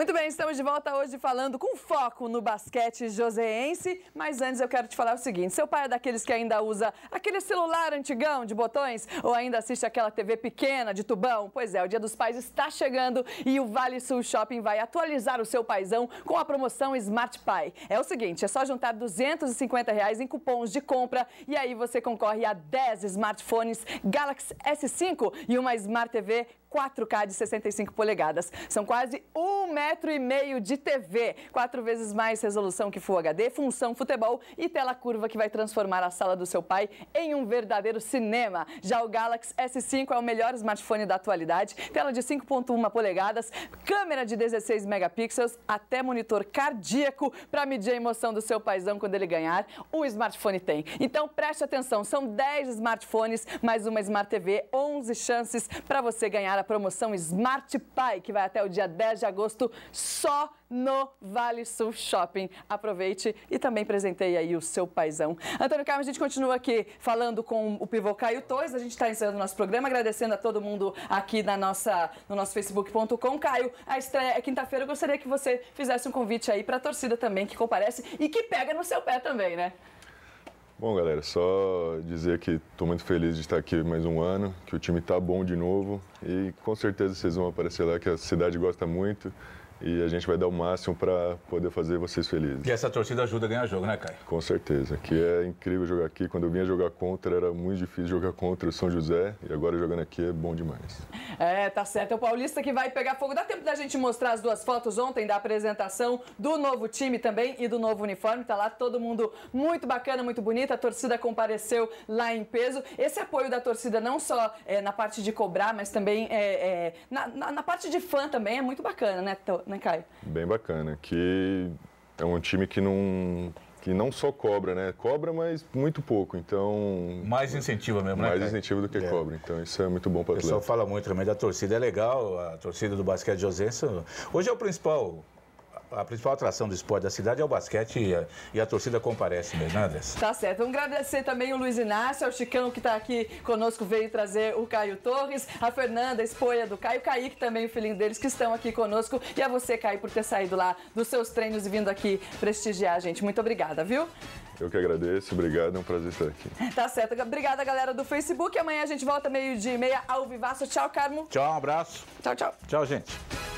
Muito bem, estamos de volta hoje falando com foco no basquete joseense, mas antes eu quero te falar o seguinte, seu pai é daqueles que ainda usa aquele celular antigão de botões ou ainda assiste aquela TV pequena de tubão? Pois é, o Dia dos Pais está chegando e o Vale Sul Shopping vai atualizar o seu paizão com a promoção Smart Pie. É o seguinte, é só juntar 250 reais em cupons de compra e aí você concorre a 10 smartphones Galaxy S5 e uma Smart TV 4K de 65 polegadas. São quase um metro e meio de TV, quatro vezes mais resolução que Full HD, função futebol e tela curva que vai transformar a sala do seu pai em um verdadeiro cinema. Já o Galaxy S5 é o melhor smartphone da atualidade, tela de 5.1 polegadas, câmera de 16 megapixels, até monitor cardíaco para medir a emoção do seu paizão quando ele ganhar. O smartphone tem. Então preste atenção, são 10 smartphones, mais uma Smart TV, 11 chances para você ganhar a promoção Smart Pie, que vai até o dia 10 de agosto só no Vale Sul Shopping. Aproveite e também presenteie aí o seu paizão. Antônio Carmo, a gente continua aqui falando com o Pivô Caio Tois. A gente está encerrando o nosso programa, agradecendo a todo mundo aqui na nossa, no nosso facebook.com. Caio, a estreia é quinta-feira. Eu gostaria que você fizesse um convite aí para a torcida também que comparece e que pega no seu pé também, né? Bom, galera, só dizer que estou muito feliz de estar aqui mais um ano, que o time está bom de novo e com certeza vocês vão aparecer lá, que a cidade gosta muito e a gente vai dar o máximo para poder fazer vocês felizes. E essa torcida ajuda a ganhar jogo, né, Caio? Com certeza, que é incrível jogar aqui. Quando eu vinha jogar contra, era muito difícil jogar contra o São José e agora jogando aqui é bom demais. É, tá certo. É o Paulista que vai pegar fogo. Dá tempo da gente mostrar as duas fotos ontem da apresentação do novo time também e do novo uniforme. Tá lá todo mundo muito bacana, muito bonito. A torcida compareceu lá em peso. Esse apoio da torcida não só é, na parte de cobrar, mas também é, é, na, na, na, parte de fã também é muito bacana, né? né, Caio? Bem bacana, que é um time que não que não só cobra, né? Cobra, mas muito pouco. Então. Mais incentiva mesmo, mais né? Mais incentivo do que é. cobra. Então isso é muito bom para o atleta. O pessoal fala muito também da torcida. É legal, a torcida do basquete Josense. Hoje é o principal a principal atração do esporte da cidade é o basquete e a, e a torcida comparece mesmo, né, Andressa? Tá certo. Vamos agradecer também o Luiz Inácio, ao Chicão que está aqui conosco, veio trazer o Caio Torres, a Fernanda, a espoia do Caio, o Kaique também, o filhinho deles, que estão aqui conosco. E a você, Caio, por ter saído lá dos seus treinos e vindo aqui prestigiar a gente. Muito obrigada, viu? Eu que agradeço, obrigado, é um prazer estar aqui. Tá certo. Obrigada, galera do Facebook. Amanhã a gente volta meio-dia e meia ao Vivaço. Tchau, Carmo. Tchau, um abraço. Tchau, tchau. Tchau, gente.